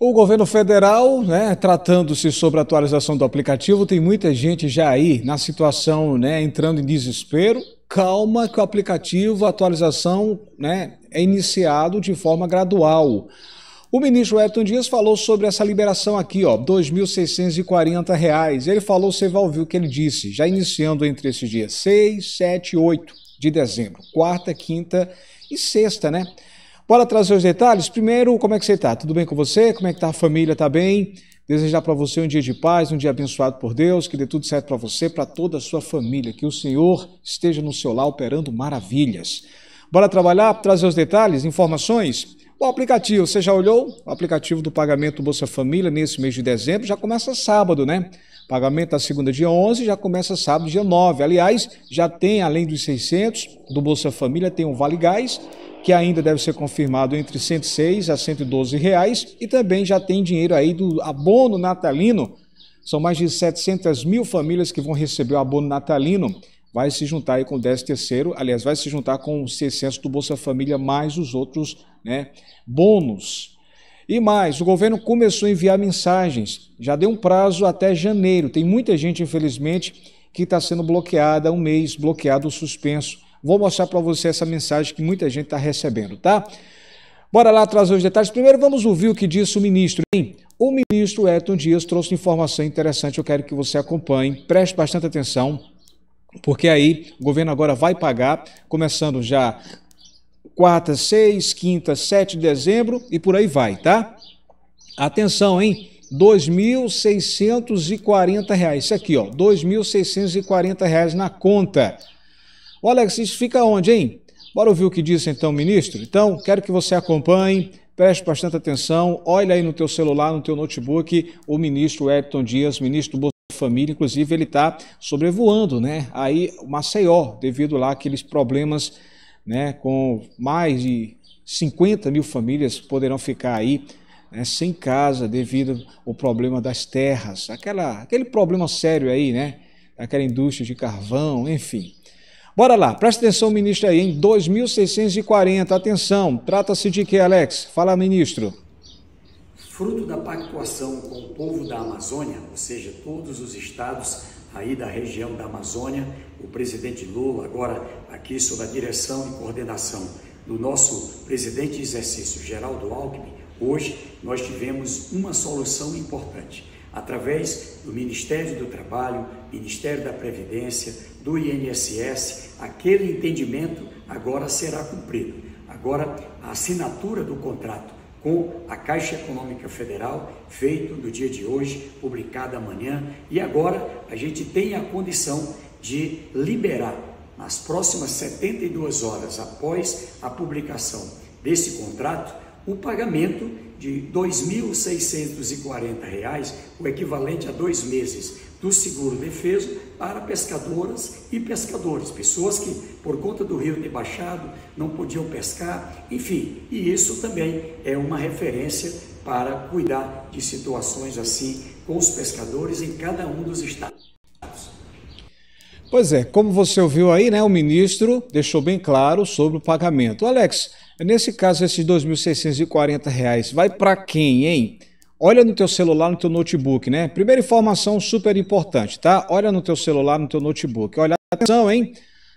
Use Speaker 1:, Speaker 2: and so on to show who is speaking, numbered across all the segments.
Speaker 1: O governo federal, né, tratando-se sobre a atualização do aplicativo, tem muita gente já aí na situação, né, entrando em desespero. Calma que o aplicativo, a atualização, né, é iniciado de forma gradual. O ministro Elton Dias falou sobre essa liberação aqui, ó, R$ 2.640. Ele falou, você vai ouvir o que ele disse, já iniciando entre esses dias 6, 7 8 de dezembro, quarta, quinta e sexta, né? Bora trazer os detalhes? Primeiro, como é que você está? Tudo bem com você? Como é que está a família? Está bem? Desejar para você um dia de paz, um dia abençoado por Deus, que dê tudo certo para você, para toda a sua família, que o Senhor esteja no seu lar operando maravilhas. Bora trabalhar, trazer os detalhes, informações? O aplicativo, você já olhou? O aplicativo do pagamento Bolsa Família nesse mês de dezembro já começa sábado, né? Pagamento da segunda dia 11 já começa sábado dia 9. Aliás, já tem além dos 600 do Bolsa Família tem o um Vale Gás que ainda deve ser confirmado entre 106 a 112 reais e também já tem dinheiro aí do abono natalino. São mais de 700 mil famílias que vão receber o abono natalino vai se juntar aí com o 13 terceiro, aliás, vai se juntar com o 600 do Bolsa Família mais os outros né, bônus. E mais, o governo começou a enviar mensagens, já deu um prazo até janeiro. Tem muita gente, infelizmente, que está sendo bloqueada, um mês bloqueado ou suspenso. Vou mostrar para você essa mensagem que muita gente está recebendo, tá? Bora lá trazer os detalhes. Primeiro, vamos ouvir o que disse o ministro. Hein? O ministro Elton Dias trouxe informação interessante, eu quero que você acompanhe, preste bastante atenção porque aí o governo agora vai pagar, começando já quarta, seis, quinta, sete de dezembro e por aí vai, tá? Atenção, hein? R$ 2.640. Isso aqui, ó, R$ 2.640 na conta. O Alex, isso fica onde, hein? Bora ouvir o que disse então o ministro? Então, quero que você acompanhe, preste bastante atenção, olha aí no teu celular, no teu notebook, o ministro Edson Dias, ministro Bolsonaro família, inclusive ele está sobrevoando, né? Aí o Maceió, devido lá aqueles problemas, né, com mais de 50 mil famílias poderão ficar aí né, sem casa devido ao problema das terras, aquela, aquele problema sério aí, né? Aquela indústria de carvão, enfim. Bora lá, presta atenção, ministro, aí, em 2640, atenção, trata-se de que, Alex? Fala, ministro
Speaker 2: fruto da pactuação com o povo da Amazônia, ou seja, todos os estados aí da região da Amazônia, o presidente Lula, agora aqui sob a direção e coordenação do nosso presidente de exercício, Geraldo Alckmin, hoje nós tivemos uma solução importante. Através do Ministério do Trabalho, Ministério da Previdência, do INSS, aquele entendimento agora será cumprido. Agora, a assinatura do contrato com a Caixa Econômica Federal, feito do dia de hoje, publicado amanhã, e agora a gente tem a condição de liberar nas próximas 72 horas após a publicação desse contrato o pagamento de R$ 2.640, o equivalente a dois meses do seguro defeso para pescadoras e pescadores, pessoas que por conta do rio ter baixado não podiam pescar, enfim, e isso também é uma referência para cuidar de situações assim com os pescadores em cada um dos estados.
Speaker 1: Pois é, como você ouviu aí, né, o ministro deixou bem claro sobre o pagamento. Alex, nesse caso, esses R$ 2.640 vai para quem, hein? Olha no teu celular, no teu notebook, né? Primeira informação super importante, tá? Olha no teu celular, no teu notebook. Olha, atenção, hein?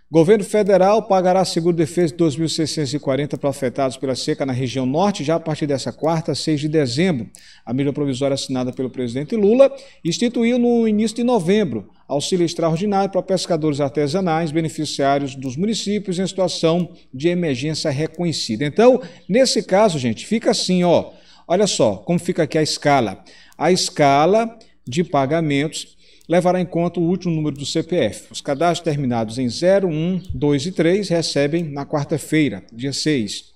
Speaker 1: Governo federal pagará seguro defesa de 2.640 para afetados pela seca na região norte já a partir dessa quarta, 6 de dezembro. A medida provisória assinada pelo presidente Lula instituiu no início de novembro auxílio extraordinário para pescadores artesanais beneficiários dos municípios em situação de emergência reconhecida. Então, nesse caso, gente, fica assim, ó. Olha só como fica aqui a escala. A escala de pagamentos levará em conta o último número do CPF. Os cadastros terminados em 0, 1, 2 e 3 recebem na quarta-feira, dia 6.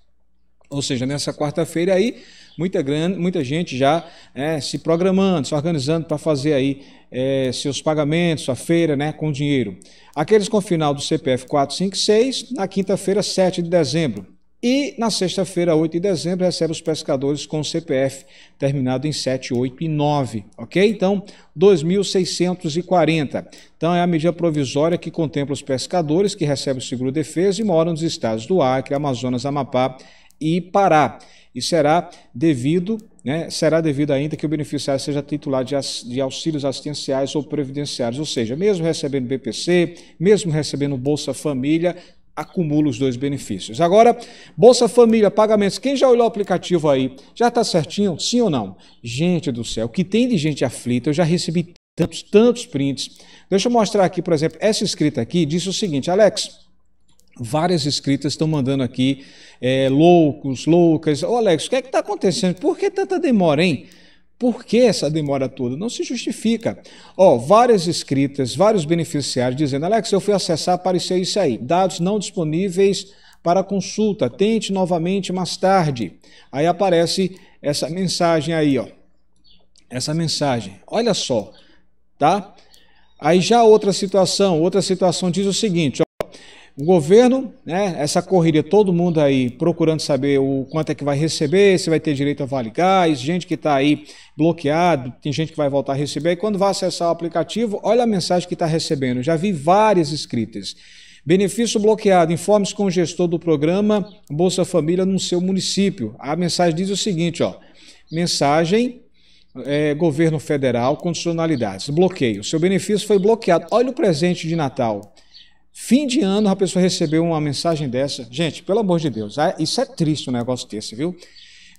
Speaker 1: Ou seja, nessa quarta-feira aí, muita, grande, muita gente já né, se programando, se organizando para fazer aí é, seus pagamentos, sua feira, né, com dinheiro. Aqueles com final do CPF 456, na quinta-feira, 7 de dezembro, e na sexta-feira, 8 de dezembro, recebe os pescadores com CPF terminado em 7, 8 e 9, ok? Então, 2.640. Então, é a medida provisória que contempla os pescadores que recebem o seguro-defesa e moram nos estados do Acre, Amazonas, Amapá e Pará. E será devido, né, será devido ainda que o beneficiário seja titular de, de auxílios assistenciais ou previdenciários, ou seja, mesmo recebendo BPC, mesmo recebendo Bolsa Família, acumula os dois benefícios. Agora, Bolsa Família, pagamentos. Quem já olhou o aplicativo aí, já está certinho? Sim ou não? Gente do céu, o que tem de gente aflita? Eu já recebi tantos, tantos prints. Deixa eu mostrar aqui, por exemplo, essa escrita aqui disse o seguinte, Alex. Várias escritas estão mandando aqui, é, loucos, loucas. Ô Alex, o que é que está acontecendo? Por que tanta demora, hein? Por que essa demora toda? Não se justifica. Ó, oh, várias escritas, vários beneficiários dizendo: Alex, eu fui acessar, apareceu isso aí. Dados não disponíveis para consulta. Tente novamente mais tarde. Aí aparece essa mensagem aí, ó. Essa mensagem. Olha só, tá? Aí já outra situação, outra situação diz o seguinte, ó. O governo, né, essa correria, todo mundo aí procurando saber o quanto é que vai receber, se vai ter direito a Vale Gás, gente que está aí bloqueado, tem gente que vai voltar a receber. E quando vai acessar o aplicativo, olha a mensagem que está recebendo. Já vi várias escritas. Benefício bloqueado. Informe-se com o gestor do programa Bolsa Família no seu município. A mensagem diz o seguinte, ó. Mensagem é, governo federal, condicionalidades, bloqueio. Seu benefício foi bloqueado. Olha o presente de Natal. Fim de ano, a pessoa recebeu uma mensagem dessa. Gente, pelo amor de Deus, ah, isso é triste um negócio desse, viu?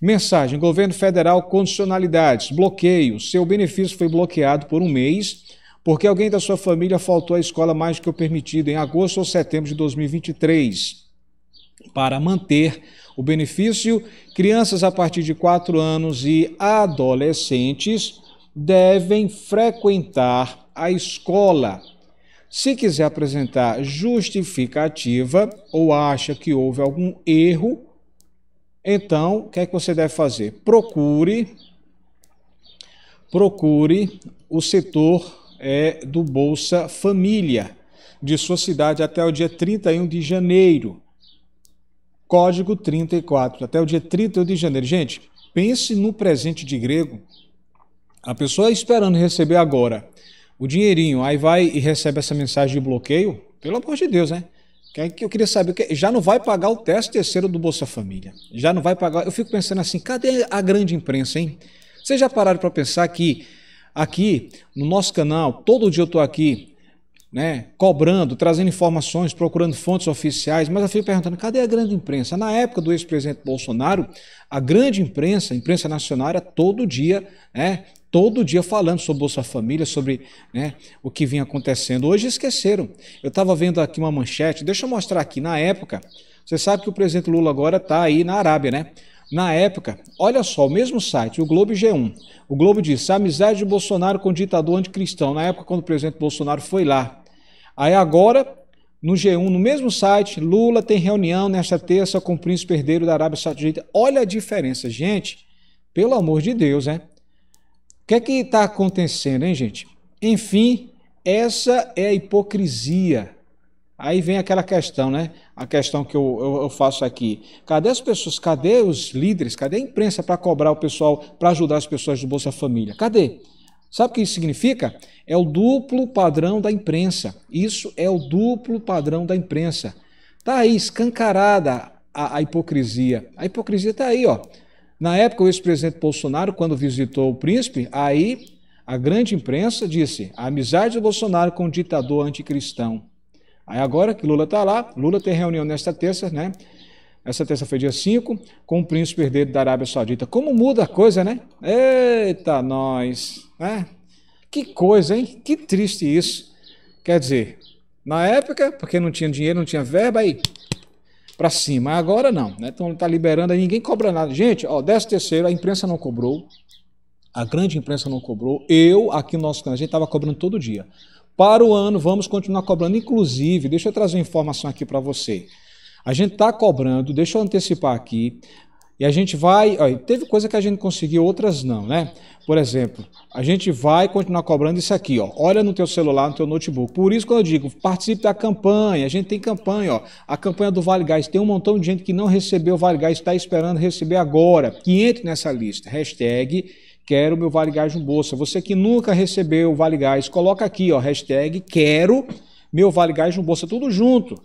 Speaker 1: Mensagem: governo federal, condicionalidades, bloqueio. Seu benefício foi bloqueado por um mês porque alguém da sua família faltou à escola mais do que o permitido em agosto ou setembro de 2023. Para manter o benefício, crianças a partir de 4 anos e adolescentes devem frequentar a escola se quiser apresentar justificativa ou acha que houve algum erro, então o que é que você deve fazer? Procure procure o setor é, do Bolsa Família de sua cidade até o dia 31 de janeiro. Código 34, até o dia 31 de janeiro. Gente, pense no presente de grego. A pessoa esperando receber agora o dinheirinho, aí vai e recebe essa mensagem de bloqueio, pelo amor de Deus, né? que eu queria saber, que é. já não vai pagar o teste terceiro do Bolsa Família. Já não vai pagar. Eu fico pensando assim, cadê a grande imprensa, hein? Vocês já pararam para pensar que aqui no nosso canal, todo dia eu tô aqui, né, cobrando, trazendo informações, procurando fontes oficiais, mas eu fico perguntando, cadê a grande imprensa? Na época do ex-presidente Bolsonaro, a grande imprensa, a imprensa nacional, era todo dia, né, todo dia falando sobre Bolsa Família, sobre né, o que vinha acontecendo. Hoje esqueceram. Eu estava vendo aqui uma manchete, deixa eu mostrar aqui. Na época, você sabe que o presidente Lula agora está aí na Arábia, né? Na época, olha só, o mesmo site, o Globo G1. O Globo disse: amizade de Bolsonaro com o ditador anticristão. Na época, quando o presidente Bolsonaro foi lá. Aí agora, no G1, no mesmo site, Lula tem reunião nesta terça com o príncipe herdeiro da Arábia Saudita. Olha a diferença, gente. Pelo amor de Deus, né? que é que está acontecendo, hein, gente? Enfim, essa é a hipocrisia. Aí vem aquela questão, né? A questão que eu, eu, eu faço aqui. Cadê as pessoas? Cadê os líderes? Cadê a imprensa para cobrar o pessoal, para ajudar as pessoas do Bolsa Família? Cadê? Sabe o que isso significa? É o duplo padrão da imprensa. Isso é o duplo padrão da imprensa. Tá aí escancarada a, a hipocrisia. A hipocrisia está aí, ó. Na época, o ex-presidente Bolsonaro, quando visitou o príncipe, aí a grande imprensa disse a amizade de Bolsonaro com o ditador anticristão. Aí agora que Lula está lá, Lula tem reunião nesta terça, né? Essa terça foi dia 5, com o príncipe herdeiro da Arábia Saudita. Como muda a coisa, né? Eita, nós! Né? Que coisa, hein? Que triste isso. Quer dizer, na época, porque não tinha dinheiro, não tinha verba, aí para cima. Agora não, né? Então está liberando aí, ninguém cobra nada. Gente, ó, 10 terceiro, a imprensa não cobrou, a grande imprensa não cobrou. Eu, aqui no nosso canal, a gente estava cobrando todo dia. Para o ano, vamos continuar cobrando. Inclusive, deixa eu trazer uma informação aqui para você. A gente está cobrando, deixa eu antecipar aqui, e a gente vai. Ó, teve coisa que a gente conseguiu, outras não, né? Por exemplo, a gente vai continuar cobrando isso aqui, ó. Olha no teu celular, no teu notebook. Por isso, que eu digo, participe da campanha, a gente tem campanha, ó. A campanha do Vale Gás. Tem um montão de gente que não recebeu o Vale Gás, está esperando receber agora. Que entre nessa lista. Hashtag quero meu Vale Gás no bolso. Você que nunca recebeu o Vale Gás, coloca aqui, ó, hashtag quero meu Vale Gás no bolso, tudo junto.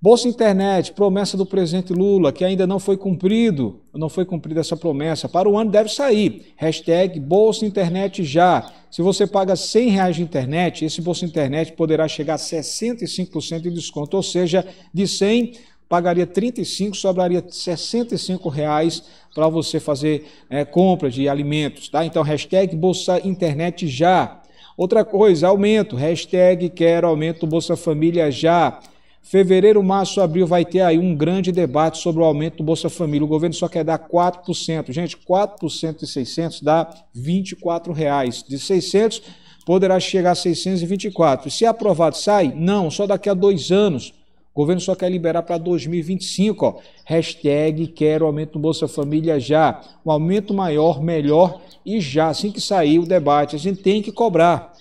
Speaker 1: Bolsa Internet, promessa do presidente Lula, que ainda não foi cumprido, não foi cumprida essa promessa. Para o ano deve sair. Hashtag Bolsa Internet já. Se você paga 100 reais de internet, esse Bolsa Internet poderá chegar a 65% de desconto, ou seja, de 100 pagaria 35, sobraria 65 reais para você fazer é, compra de alimentos, tá? Então, hashtag Bolsa Internet já. Outra coisa, aumento, hashtag quero aumento Bolsa Família já. Fevereiro, março, abril vai ter aí um grande debate sobre o aumento do Bolsa Família. O governo só quer dar 4%. Gente, 4% de 600 dá R$ reais. De 600 poderá chegar a 624. Se aprovado, sai? Não, só daqui a dois anos. O governo só quer liberar para 2025. Ó. Hashtag quero aumento do Bolsa Família já. Um aumento maior, melhor e já. Assim que sair o debate, a gente tem que cobrar.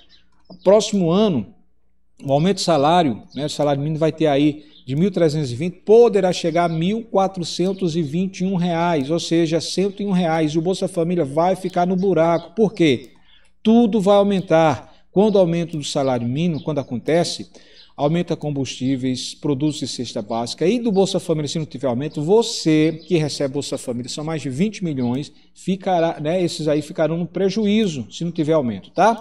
Speaker 1: Próximo ano, o aumento de salário, né, o salário mínimo vai ter aí de 1.320 poderá chegar a R$ 1.421, reais, ou seja, R$ 101,00. Reais, e o Bolsa Família vai ficar no buraco. Por quê? Tudo vai aumentar. Quando o aumento do salário mínimo, quando acontece, aumenta combustíveis, produtos de cesta básica e do Bolsa Família, se não tiver aumento, você que recebe Bolsa Família, são mais de 20 milhões, ficará, né, esses aí ficarão no prejuízo se não tiver aumento, tá?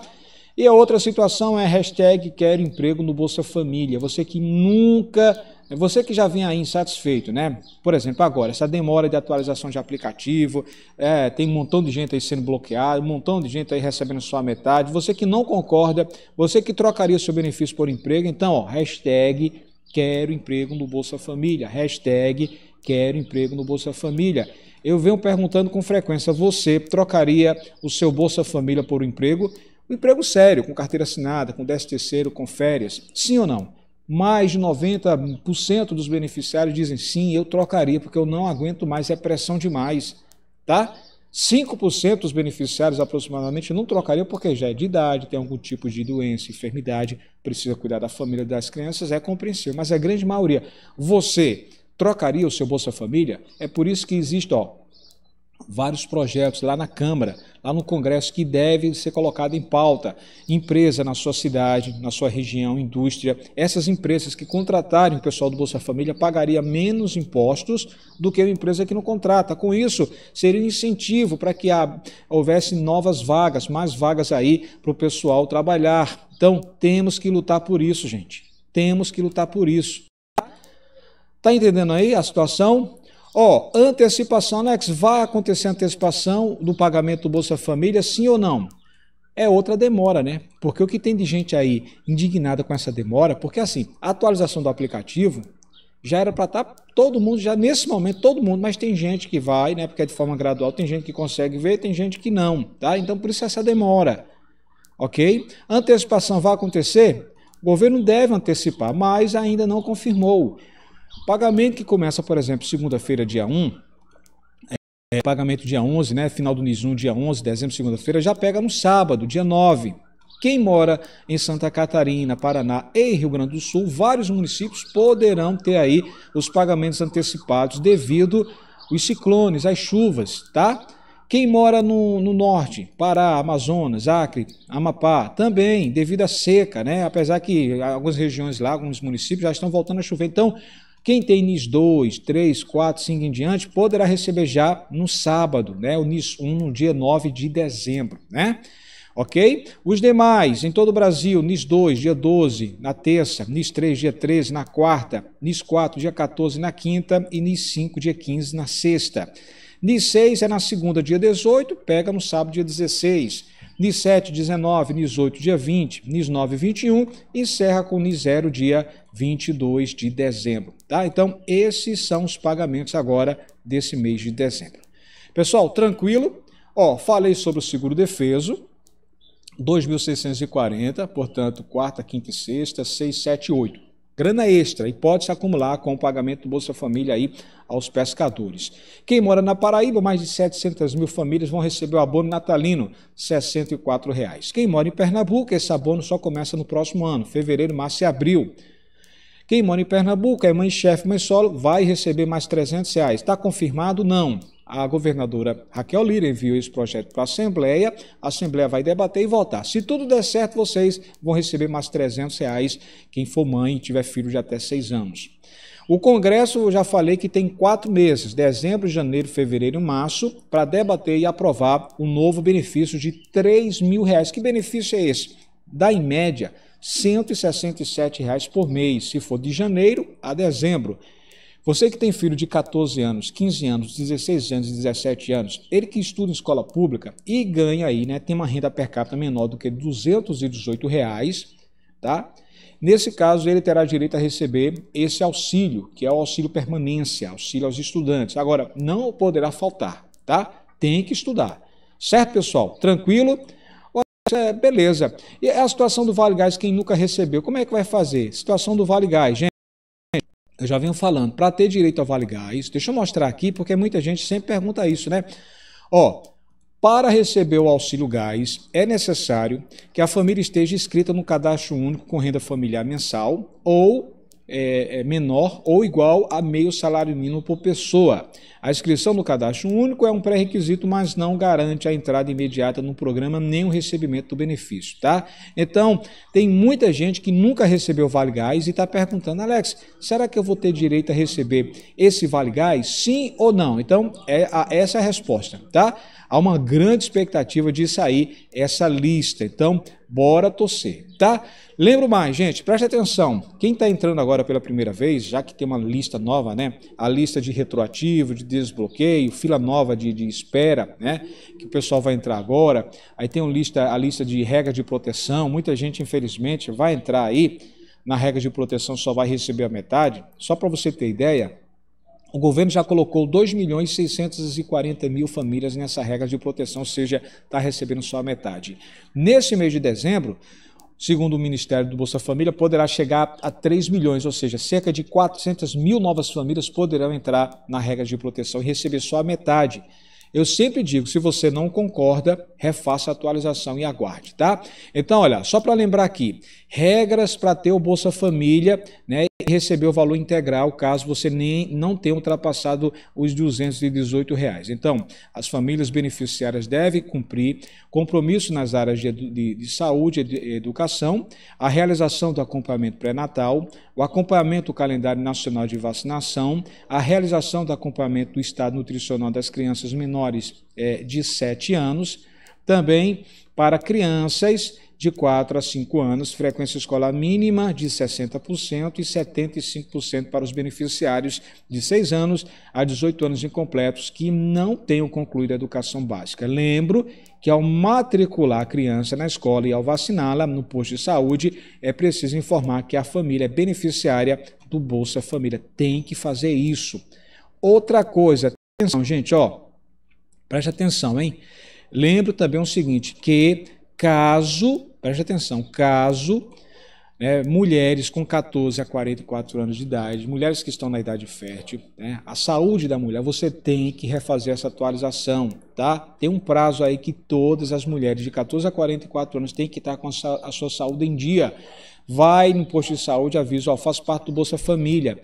Speaker 1: E a outra situação é hashtag quero emprego no Bolsa Família. Você que nunca, você que já vem aí insatisfeito, né? Por exemplo, agora, essa demora de atualização de aplicativo, é, tem um montão de gente aí sendo bloqueada, um montão de gente aí recebendo só a metade. Você que não concorda, você que trocaria seu benefício por emprego, então, ó, hashtag quero emprego no Bolsa Família. Hashtag quero emprego no Bolsa Família. Eu venho perguntando com frequência, você trocaria o seu Bolsa Família por um emprego? Um emprego sério, com carteira assinada, com 10 terceiro, com férias. Sim ou não? Mais de 90% dos beneficiários dizem sim, eu trocaria, porque eu não aguento mais, é pressão demais. Tá? 5% dos beneficiários aproximadamente não trocaria porque já é de idade, tem algum tipo de doença, enfermidade, precisa cuidar da família das crianças, é compreensível, mas a grande maioria. Você trocaria o seu Bolsa Família? É por isso que existe, ó, vários projetos lá na Câmara, lá no Congresso, que deve ser colocado em pauta. Empresa na sua cidade, na sua região, indústria. Essas empresas que contratarem o pessoal do Bolsa Família pagaria menos impostos do que a empresa que não contrata. Com isso, seria um incentivo para que houvesse novas vagas, mais vagas aí para o pessoal trabalhar. Então, temos que lutar por isso, gente. Temos que lutar por isso. Tá entendendo aí a situação? Ó, oh, antecipação, Alex, vai acontecer antecipação do pagamento do Bolsa Família, sim ou não? É outra demora, né? Porque o que tem de gente aí indignada com essa demora, porque assim, a atualização do aplicativo já era para estar tá todo mundo, já nesse momento, todo mundo, mas tem gente que vai, né? Porque é de forma gradual, tem gente que consegue ver, tem gente que não, tá? Então por isso essa demora, ok? Antecipação vai acontecer? O governo deve antecipar, mas ainda não confirmou. Pagamento que começa, por exemplo, segunda-feira, dia 1, é, pagamento dia 11, né? Final do nis dia 11, dezembro, segunda-feira, já pega no sábado, dia 9. Quem mora em Santa Catarina, Paraná e Rio Grande do Sul, vários municípios poderão ter aí os pagamentos antecipados devido os ciclones, as chuvas, tá? Quem mora no, no, norte, Pará, Amazonas, Acre, Amapá, também devido à seca, né? Apesar que algumas regiões lá, alguns municípios já estão voltando a chover. Então, quem tem NIS 2, 3, 4, 5 em diante, poderá receber já no sábado, né? O NIS 1, no dia 9 de dezembro, né? ok? Os demais, em todo o Brasil, NIS 2, dia 12, na terça, NIS 3, dia 13, na quarta, NIS 4, dia 14, na quinta e NIS 5, dia 15, na sexta. NIS 6 é na segunda, dia 18, pega no sábado, dia 16. NIS 7, 19, NIS 8, dia 20, NIS 9, 21 e encerra com NIS 0, dia 22 de dezembro. Tá? Então, esses são os pagamentos agora desse mês de dezembro. Pessoal, tranquilo? Ó, falei sobre o seguro defeso, 2.640, portanto, quarta, quinta e sexta, 6, 7, 8. Grana extra e pode se acumular com o pagamento do Bolsa Família aí aos pescadores. Quem mora na Paraíba, mais de 700 mil famílias vão receber o abono natalino, R$ Reais. Quem mora em Pernambuco, esse abono só começa no próximo ano, fevereiro, março e abril. Quem mora em Pernambuco, é mãe-chefe, mãe solo, vai receber mais R$ 300. Reais. Está confirmado? Não. A governadora Raquel Lira enviou esse projeto para a Assembleia. A Assembleia vai debater e votar. Se tudo der certo, vocês vão receber mais R$ 300 reais, quem for mãe e tiver filho de até seis anos. O Congresso, eu já falei que tem quatro meses, dezembro, janeiro, fevereiro e março, para debater e aprovar o um novo benefício de 3 mil reais. Que benefício é esse? Dá em média 167 reais por mês, se for de janeiro a dezembro. Você que tem filho de 14 anos, 15 anos, 16 anos e 17 anos, ele que estuda em escola pública e ganha aí, né, tem uma renda per capita menor do que 218 reais, tá? Nesse caso, ele terá direito a receber esse auxílio, que é o auxílio permanência, auxílio aos estudantes. Agora, não poderá faltar, tá? Tem que estudar. Certo, pessoal? Tranquilo? É, beleza. E a situação do Vale Gás, quem nunca recebeu, como é que vai fazer? Situação do Vale Gás, gente. Eu já venho falando, para ter direito ao Vale Gás, deixa eu mostrar aqui, porque muita gente sempre pergunta isso, né? Ó, para receber o auxílio gás, é necessário que a família esteja inscrita no cadastro único com renda familiar mensal ou é, é, menor ou igual a meio salário mínimo por pessoa. A inscrição no cadastro único é um pré-requisito, mas não garante a entrada imediata no programa nem o recebimento do benefício, tá? Então, tem muita gente que nunca recebeu Vale Gás e está perguntando, Alex, será que eu vou ter direito a receber esse Vale Gás? Sim ou não? Então, é a, essa é a resposta, tá? Há uma grande expectativa de sair essa lista. Então, Bora torcer, tá? Lembro mais, gente, preste atenção. Quem está entrando agora pela primeira vez, já que tem uma lista nova, né? A lista de retroativo, de desbloqueio, fila nova de, de espera, né? Que o pessoal vai entrar agora. Aí tem um lista, a lista de regra de proteção. Muita gente, infelizmente, vai entrar aí na regra de proteção, só vai receber a metade. Só para você ter ideia, o governo já colocou 2 milhões e 640 mil famílias nessa regra de proteção, ou seja, está recebendo só a metade. Nesse mês de dezembro, segundo o Ministério do Bolsa Família, poderá chegar a 3 milhões, ou seja, cerca de 400 mil novas famílias poderão entrar na regra de proteção e receber só a metade. Eu sempre digo, se você não concorda, refaça a atualização e aguarde, tá? Então, olha, só para lembrar aqui, regras para ter o Bolsa Família, né? receber o valor integral caso você nem não tenha ultrapassado os R$ 218. Reais. Então, as famílias beneficiárias devem cumprir compromisso nas áreas de, de, de saúde e educação, a realização do acompanhamento pré-natal, o acompanhamento do calendário nacional de vacinação, a realização do acompanhamento do estado nutricional das crianças menores é, de 7 anos, também para crianças de 4 a 5 anos, frequência escolar mínima de 60% e 75% para os beneficiários de 6 anos a 18 anos incompletos que não tenham concluído a educação básica. Lembro que ao matricular a criança na escola e ao vaciná-la no posto de saúde, é preciso informar que a família é beneficiária do Bolsa Família. Tem que fazer isso. Outra coisa, atenção, gente, ó, preste atenção, hein? Lembro também o seguinte, que caso, preste atenção, caso né, mulheres com 14 a 44 anos de idade, mulheres que estão na idade fértil, né, a saúde da mulher, você tem que refazer essa atualização, tá? Tem um prazo aí que todas as mulheres de 14 a 44 anos têm que estar com a sua saúde em dia. Vai no posto de saúde, avisa, ó, faz parte do Bolsa Família.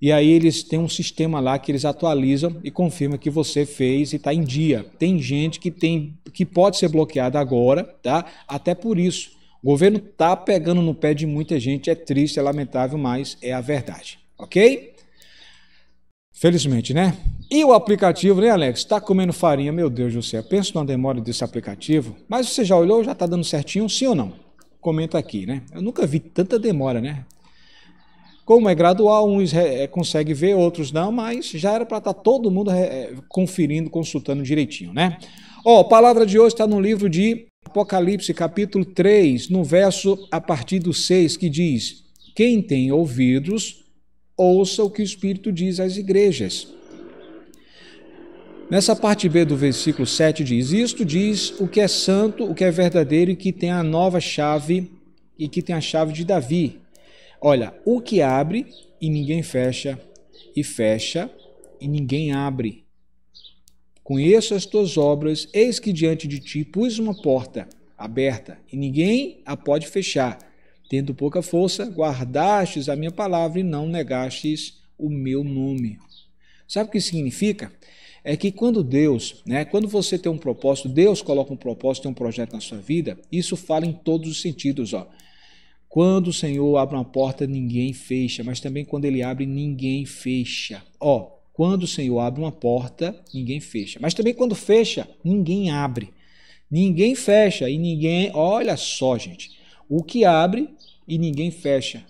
Speaker 1: E aí eles têm um sistema lá que eles atualizam e confirma que você fez e está em dia. Tem gente que tem que pode ser bloqueada agora, tá? Até por isso. O governo tá pegando no pé de muita gente, é triste, é lamentável, mas é a verdade, ok? Felizmente, né? E o aplicativo, né, Alex? Está comendo farinha, meu Deus do céu. Penso na demora desse aplicativo. Mas você já olhou, já está dando certinho, sim ou não? Comenta aqui, né? Eu nunca vi tanta demora, né? Como é gradual, uns eh, conseguem ver, outros não, mas já era para estar tá todo mundo eh, eh, conferindo, consultando direitinho, né? Ó, a palavra de hoje está no livro de Apocalipse, capítulo 3, no verso a partir do 6, que diz: Quem tem ouvidos, ouça o que o Espírito diz às igrejas. Nessa parte B do versículo 7 diz: Isto diz o que é santo, o que é verdadeiro e que tem a nova chave e que tem a chave de Davi. Olha, o que abre e ninguém fecha, e fecha e ninguém abre. Conheço as tuas obras, eis que diante de ti pus uma porta aberta, e ninguém a pode fechar. Tendo pouca força, guardastes a minha palavra e não negastes o meu nome. Sabe o que significa? É que quando Deus, né, quando você tem um propósito, Deus coloca um propósito, tem um projeto na sua vida, isso fala em todos os sentidos. Ó. Quando o Senhor abre uma porta, ninguém fecha, mas também quando ele abre, ninguém fecha. Ó, quando o Senhor abre uma porta, ninguém fecha, mas também quando fecha, ninguém abre. Ninguém fecha e ninguém, olha só, gente, o que abre e ninguém fecha.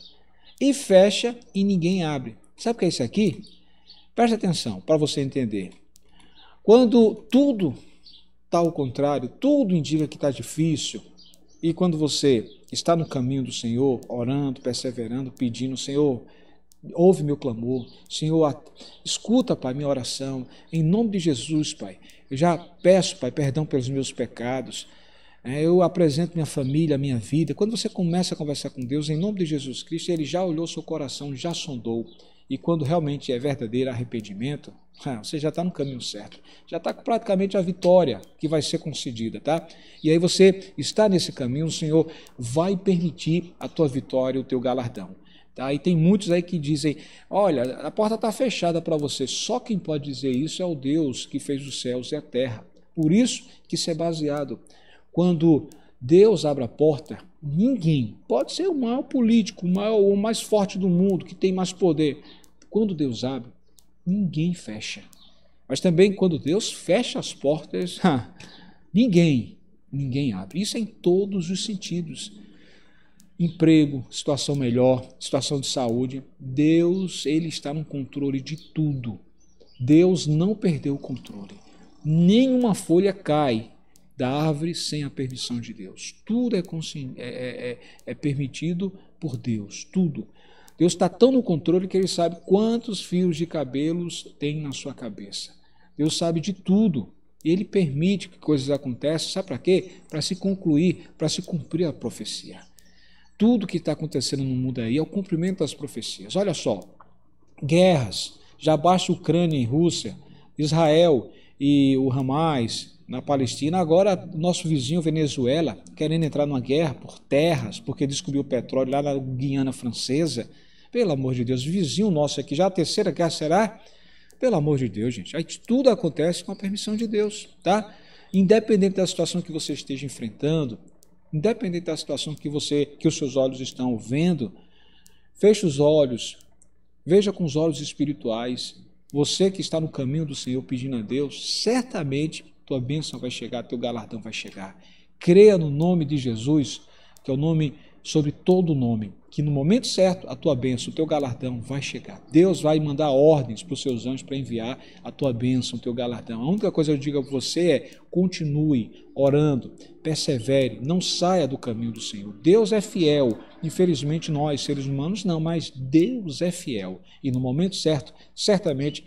Speaker 1: E fecha e ninguém abre. Sabe o que é isso aqui? Preste atenção para você entender. Quando tudo está ao contrário, tudo indica que está difícil, e quando você está no caminho do Senhor, orando, perseverando, pedindo, Senhor, ouve meu clamor, Senhor, escuta, Pai, minha oração, em nome de Jesus, Pai. Eu já peço, Pai, perdão pelos meus pecados. É, eu apresento minha família, minha vida. Quando você começa a conversar com Deus, em nome de Jesus Cristo, Ele já olhou seu coração, já sondou. E quando realmente é verdadeiro arrependimento, ah, você já está no caminho certo. Já está com praticamente a vitória que vai ser concedida, tá? E aí você está nesse caminho, o Senhor vai permitir a tua vitória, o teu galardão. Tá? E tem muitos aí que dizem: olha, a porta está fechada para você. Só quem pode dizer isso é o Deus que fez os céus e a terra. Por isso que isso é baseado. Quando Deus abre a porta, ninguém, pode ser o maior político, o, maior, o mais forte do mundo, que tem mais poder, quando Deus abre, ninguém fecha. Mas também quando Deus fecha as portas, ninguém, ninguém abre. Isso é em todos os sentidos. Emprego, situação melhor, situação de saúde. Deus, ele está no controle de tudo. Deus não perdeu o controle. Nenhuma folha cai da árvore sem a permissão de Deus. Tudo é, é, é, é, é permitido por Deus, tudo. Deus está tão no controle que Ele sabe quantos fios de cabelos tem na sua cabeça. Deus sabe de tudo. Ele permite que coisas aconteçam, sabe para quê? Para se concluir, para se cumprir a profecia. Tudo que está acontecendo no mundo aí é o cumprimento das profecias. Olha só, guerras, já basta Ucrânia e Rússia, Israel e o Hamas na Palestina, agora nosso vizinho Venezuela querendo entrar numa guerra por terras, porque descobriu petróleo lá na Guiana Francesa. Pelo amor de Deus, vizinho nosso aqui, já a terceira guerra será? Pelo amor de Deus, gente. Aí tudo acontece com a permissão de Deus, tá? Independente da situação que você esteja enfrentando, independente da situação que você, que os seus olhos estão vendo, feche os olhos, veja com os olhos espirituais. Você que está no caminho do Senhor pedindo a Deus, certamente tua bênção vai chegar, teu galardão vai chegar. Creia no nome de Jesus, que é o nome sobre todo nome que no momento certo a tua bênção, o teu galardão vai chegar. Deus vai mandar ordens para os seus anjos para enviar a tua bênção, o teu galardão. A única coisa que eu digo a você é continue orando, persevere, não saia do caminho do Senhor. Deus é fiel. Infelizmente nós, seres humanos, não, mas Deus é fiel. E no momento certo, certamente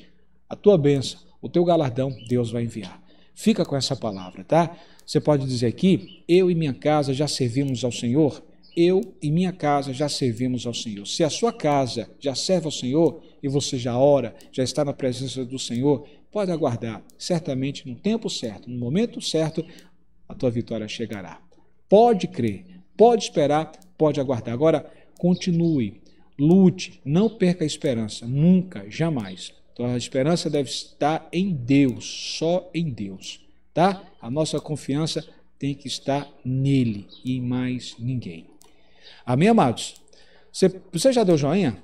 Speaker 1: a tua bênção, o teu galardão, Deus vai enviar. Fica com essa palavra, tá? Você pode dizer aqui: eu e minha casa já servimos ao Senhor eu e minha casa já servimos ao Senhor. Se a sua casa já serve ao Senhor e você já ora, já está na presença do Senhor, pode aguardar. Certamente, no tempo certo, no momento certo, a tua vitória chegará. Pode crer, pode esperar, pode aguardar. Agora, continue, lute, não perca a esperança, nunca, jamais. Então, a esperança deve estar em Deus, só em Deus, tá? A nossa confiança tem que estar nele e em mais ninguém. Amém, amados? Você, você já deu joinha?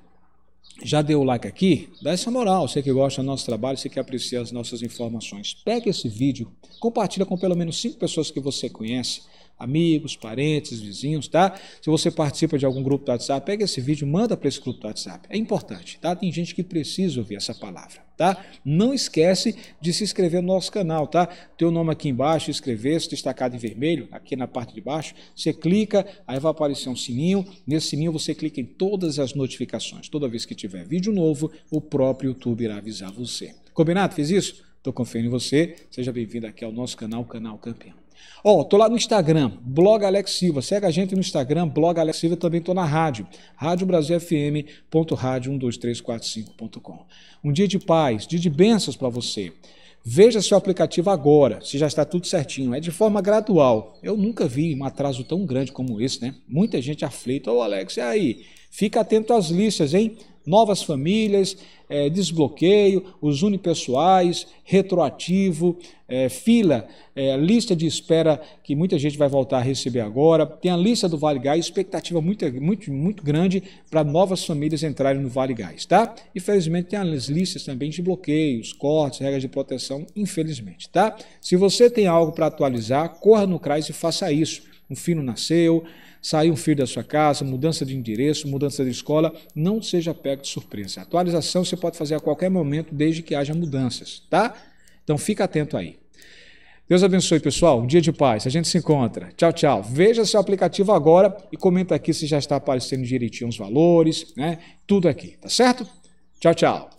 Speaker 1: Já deu like aqui? Dá essa moral. Você que gosta do nosso trabalho, você que aprecia as nossas informações. Pega esse vídeo, compartilha com pelo menos cinco pessoas que você conhece amigos, parentes, vizinhos, tá? Se você participa de algum grupo do WhatsApp, pega esse vídeo, manda para esse grupo do WhatsApp. É importante, tá? Tem gente que precisa ouvir essa palavra, tá? Não esquece de se inscrever no nosso canal, tá? Teu nome aqui embaixo, inscrever-se, destacado em vermelho, aqui na parte de baixo. Você clica, aí vai aparecer um sininho. Nesse sininho você clica em todas as notificações. Toda vez que tiver vídeo novo, o próprio YouTube irá avisar você. Combinado? Fiz isso? Estou confiando em você. Seja bem-vindo aqui ao nosso canal, Canal Campeão. Ó, oh, tô lá no Instagram, blog Alex Silva. Segue a gente no Instagram, blog Alex Silva. Também tô na rádio, radiobrasilfm.radio12345.com. Um dia de paz, dia de bênçãos para você. Veja seu aplicativo agora, se já está tudo certinho. É de forma gradual. Eu nunca vi um atraso tão grande como esse, né? Muita gente aflita. Ô, oh, Alex, e aí? Fica atento às listas, hein? novas famílias, é, desbloqueio, os unipessoais, retroativo, é, fila, é, lista de espera que muita gente vai voltar a receber agora, tem a lista do Vale Gás, expectativa muito, muito, muito grande para novas famílias entrarem no Vale Gás, tá? E felizmente tem as listas também de bloqueios, cortes, regras de proteção, infelizmente, tá? Se você tem algo para atualizar, corra no CRAS e faça isso. Um filho nasceu, sair um filho da sua casa, mudança de endereço, mudança de escola, não seja pego de surpresa. atualização você pode fazer a qualquer momento, desde que haja mudanças, tá? Então fica atento aí. Deus abençoe, pessoal. Um dia de paz. A gente se encontra. Tchau, tchau. Veja seu aplicativo agora e comenta aqui se já está aparecendo direitinho os valores, né? Tudo aqui, tá certo? Tchau, tchau.